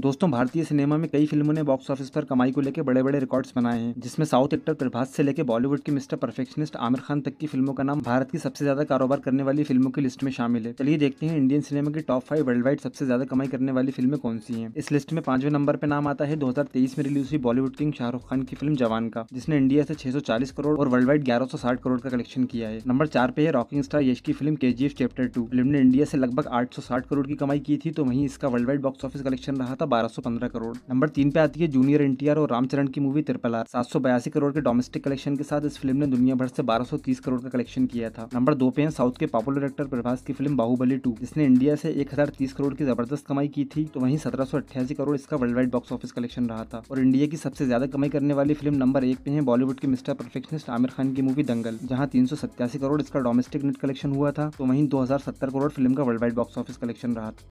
दोस्तों भारतीय सिनेमा में कई फिल्मों ने बॉक्स ऑफिस पर कमाई को लेकर बड़े बड़े रिकॉर्ड्स बनाए हैं जिसमें साउथ एक्टर प्रभास से लेकर बॉलीवुड के मिस्टर परफेक्शनिस्ट आमिर खान तक की फिल्मों का नाम भारत की सबसे ज्यादा कारोबार करने वाली फिल्मों की लिस्ट में शामिल है चलिए देखते हैं इंडियन सिनेमा की टॉप फाइव वर्ल्ड वाइड सबसे ज्यादा कमाई करने वाली फिल्में कौन सी है इस लिस्ट में पांचवें नंबर पर नाम आता है दो में रिलीज हुई बॉलीवुड किंग शाहरुख खान की फिल्म जवान का जिसने इंडिया से छह करोड़ और वर्ल्ड वाइड ग्यारह करोड़ का कलेक्शन किया है नंबर चार पे है रॉकिंग स्टार यश की फिल्म के चैप्टर टू फिल्म ने इंडिया से लगभग आठ करोड़ की कमाई की थी तो वहीं इसका world wide box office collection रहा था था 1215 करोड़ नंबर तीन पे आती है जूनियर एनटीआर और रामचरण की मूवी त्रिपला सात करोड़ के डोमेस्टिक कलेक्शन के साथ इस फिल्म ने दुनिया भर से 1230 करोड़ का कलेक्शन किया था नंबर दो पे है साउथ के पॉपुलर एक्टर प्रभास की फिल्म बाहुबली टू जिसने इंडिया से एक करोड़ की जबरदस्त कमाई की थी तो वहीं सत्रह करोड़ इसका world wide box office collection रहा था और इंडिया की सबसे ज्यादा कमाई करने वाली फिल्म नंबर एक पे है बॉलीवुड के मिस्टर परफेक्शनिस्ट आमिर खान की मूवी दंगल जहाँ तीन करोड़ इसका डोमेस्टिक नेट कलेक्शन हुआ था तो वहीं दो करोड़ फिल्म का world wide box office collection रहा था